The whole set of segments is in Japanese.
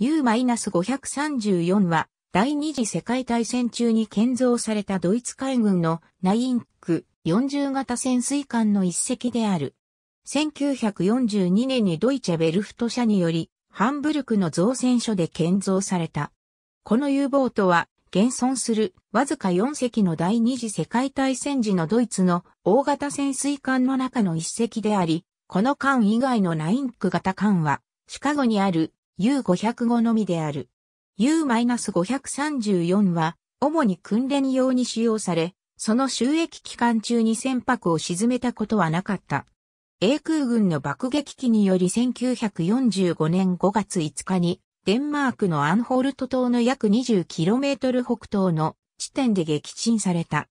U-534 は第二次世界大戦中に建造されたドイツ海軍のナインク40型潜水艦の一隻である。1942年にドイツェベルフト社によりハンブルクの造船所で建造された。この U ボートは現存するわずか4隻の第二次世界大戦時のドイツの大型潜水艦の中の一隻であり、この艦以外のナインク型艦はシカゴにある U505 のみである。U-534 は、主に訓練用に使用され、その収益期間中に船舶を沈めたことはなかった。英空軍の爆撃機により1945年5月5日に、デンマークのアンホールト島の約 20km 北東の地点で撃沈された。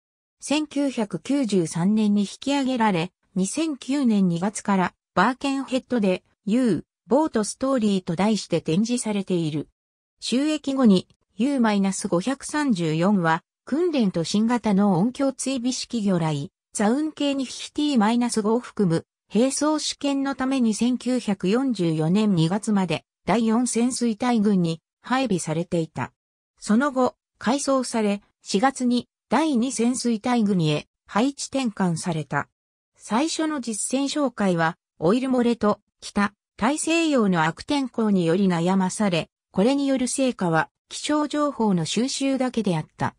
1993年に引き上げられ、2009年2月からバーケンヘッドで U ボートストーリーと題して展示されている。収益後に U-534 は訓練と新型の音響追尾式魚雷、ザウン系に 50T-5 を含む並走試験のために1944年2月まで第4潜水隊軍に配備されていた。その後、改装され、4月に第2潜水隊軍へ配置転換された。最初の実戦紹介は、オイル漏れと北大西洋の悪天候により悩まされ、これによる成果は気象情報の収集だけであった。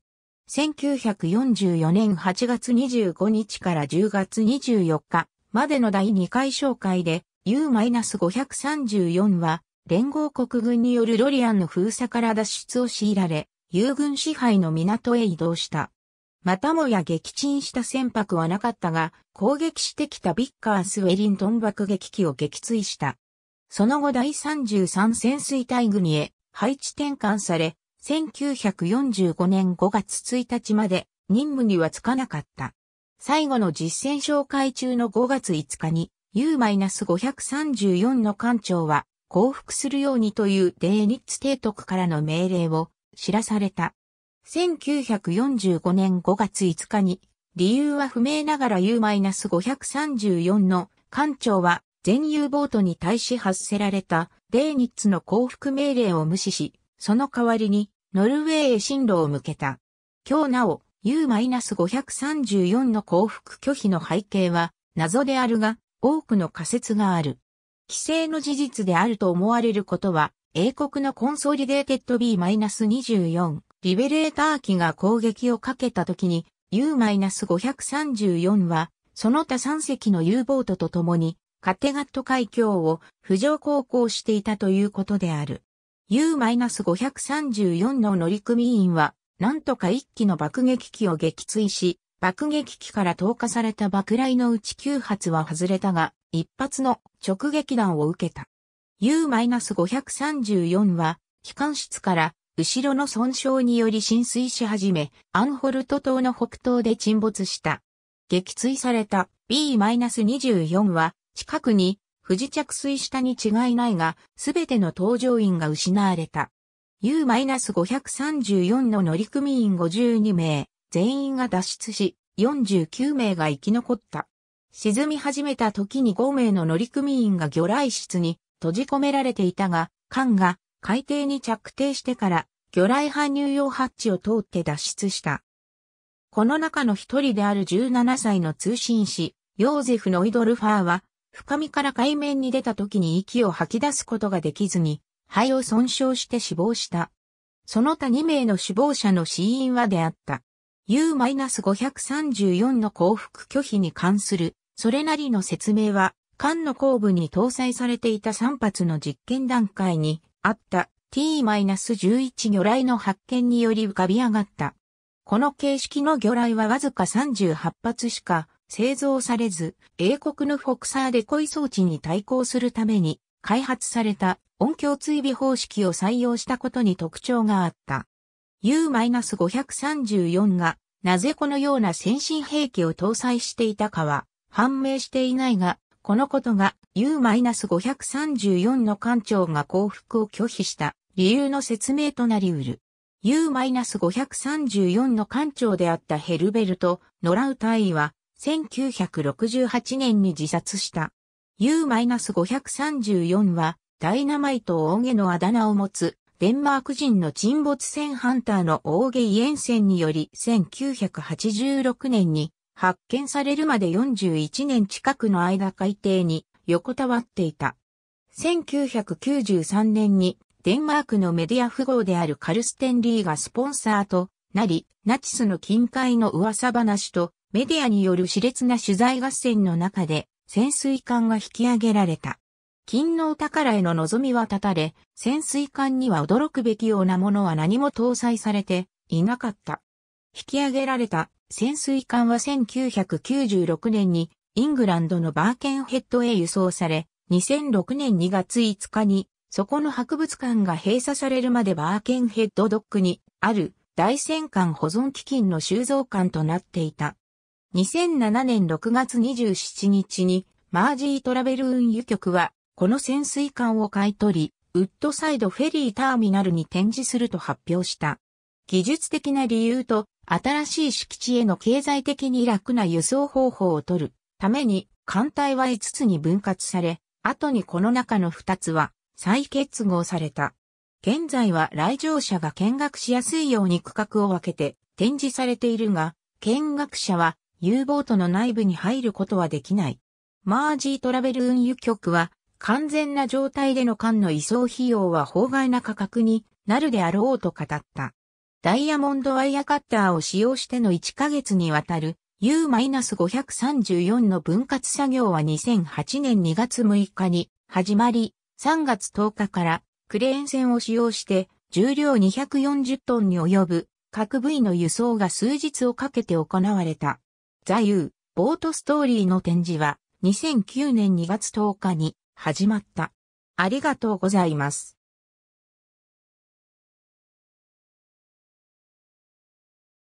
1944年8月25日から10月24日までの第2回紹介で U-534 は連合国軍によるロリアンの封鎖から脱出を強いられ、友軍支配の港へ移動した。またもや撃沈した船舶はなかったが、攻撃してきたビッカースウェリントン爆撃機を撃墜した。その後第33潜水隊組へ配置転換され、1945年5月1日まで任務にはつかなかった。最後の実戦紹介中の5月5日に U-534 の艦長は降伏するようにというデーリッツ提督からの命令を知らされた。1945年5月5日に理由は不明ながら U-534 の艦長は全 U ボートに対し発せられたデーニッツの降伏命令を無視し、その代わりにノルウェーへ進路を向けた。今日なお U-534 の降伏拒否の背景は謎であるが多くの仮説がある。規制の事実であると思われることは英国のコンソリデーテッド B-24 リベレーター機が攻撃をかけた時に U-534 はその他3隻の U ボートと共にカテガット海峡を浮上航行していたということである。U-534 の乗組員は、なんとか1機の爆撃機を撃墜し、爆撃機から投下された爆雷のうち9発は外れたが、1発の直撃弾を受けた。U-534 は、機関室から後ろの損傷により浸水し始め、アンホルト島の北東で沈没した。撃墜された B-24 は近くに不時着水したに違いないが、すべての搭乗員が失われた。U-534 の乗組員52名、全員が脱出し、49名が生き残った。沈み始めた時に5名の乗組員が魚雷室に閉じ込められていたが、艦が海底に着底してから魚雷搬入用ハッチを通って脱出した。この中の一人である17歳の通信士、ヨーゼフ・ノイドルファーは深みから海面に出た時に息を吐き出すことができずに、肺を損傷して死亡した。その他2名の死亡者の死因はであった。U-534 の降伏拒否に関する、それなりの説明は、艦の後部に搭載されていた3発の実験段階にあった T-11 魚雷の発見により浮かび上がった。この形式の魚雷はわずか38発しか製造されず、英国のフォクサーデコイ装置に対抗するために開発された音響追尾方式を採用したことに特徴があった。U-534 がなぜこのような先進兵器を搭載していたかは判明していないが、このことが U-534 の艦長が降伏を拒否した理由の説明となり得る。U-534 の艦長であったヘルベルト・ノラウ大尉は1968年に自殺した。U-534 は、ダイナマイト・大毛のあだ名を持つ、デンマーク人の沈没船ハンターの大毛イエンセンにより1986年に発見されるまで41年近くの間海底に横たわっていた。1993年にデンマークのメディア富豪であるカルステン・リーがスポンサーとなり、ナチスの近海の噂話とメディアによる熾烈な取材合戦の中で潜水艦が引き上げられた。金の宝への望みは絶たれ、潜水艦には驚くべきようなものは何も搭載されていなかった。引き上げられた潜水艦は1996年にイングランドのバーケンヘッドへ輸送され、2006年2月5日に、そこの博物館が閉鎖されるまでバーケンヘッドドックにある大戦艦保存基金の収蔵館となっていた。2007年6月27日にマージートラベル運輸局はこの潜水艦を買い取り、ウッドサイドフェリーターミナルに展示すると発表した。技術的な理由と新しい敷地への経済的に楽な輸送方法を取るために艦隊は5つに分割され、後にこの中の2つは再結合された。現在は来場者が見学しやすいように区画を分けて展示されているが、見学者は U ボートの内部に入ることはできない。マージートラベル運輸局は、完全な状態での艦の移送費用は法外な価格になるであろうと語った。ダイヤモンドワイヤカッターを使用しての1ヶ月にわたる U-534 の分割作業は2008年2月6日に始まり、3月10日からクレーン船を使用して重量240トンに及ぶ各部位の輸送が数日をかけて行われた。座右、ボートストーリーの展示は2009年2月10日に始まった。ありがとうございます。